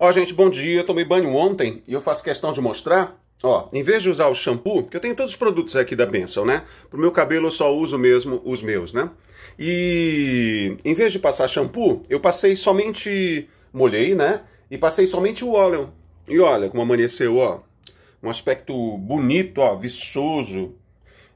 Ó, gente, bom dia. Eu tomei banho ontem e eu faço questão de mostrar. Ó, em vez de usar o shampoo, que eu tenho todos os produtos aqui da Benção, né? Pro meu cabelo eu só uso mesmo os meus, né? E em vez de passar shampoo, eu passei somente. molhei, né? E passei somente o óleo. E olha como amanheceu, ó. Um aspecto bonito, ó, viçoso.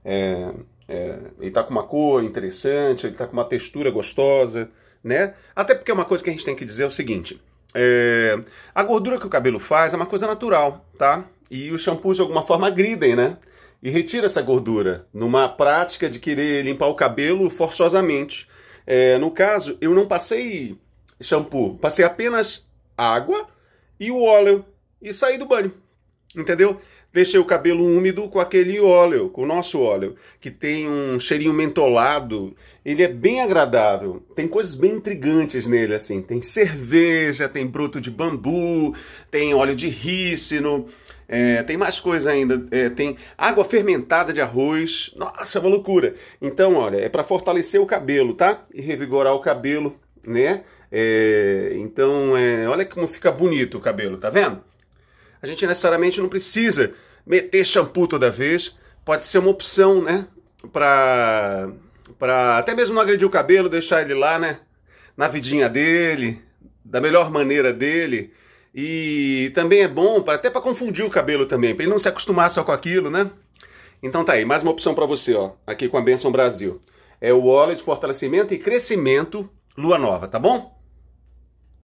É, é, ele tá com uma cor interessante, ele tá com uma textura gostosa, né? Até porque é uma coisa que a gente tem que dizer é o seguinte. É, a gordura que o cabelo faz é uma coisa natural, tá? E os shampoos de alguma forma agridem, né? E retira essa gordura numa prática de querer limpar o cabelo forçosamente. É, no caso, eu não passei shampoo, passei apenas água e o óleo e saí do banho, entendeu? Deixei o cabelo úmido com aquele óleo, com o nosso óleo, que tem um cheirinho mentolado. Ele é bem agradável. Tem coisas bem intrigantes nele, assim. Tem cerveja, tem broto de bambu, tem óleo de rícino. É, tem mais coisa ainda. É, tem água fermentada de arroz. Nossa, é uma loucura. Então, olha, é para fortalecer o cabelo, tá? E revigorar o cabelo, né? É, então, é, olha como fica bonito o cabelo, tá vendo? A gente necessariamente não precisa meter shampoo toda vez. Pode ser uma opção, né? Pra, pra até mesmo não agredir o cabelo, deixar ele lá, né? Na vidinha dele, da melhor maneira dele. E também é bom para até para confundir o cabelo também, para ele não se acostumar só com aquilo, né? Então tá aí, mais uma opção para você, ó, aqui com a Benção Brasil. É o óleo de fortalecimento e crescimento lua nova, tá bom?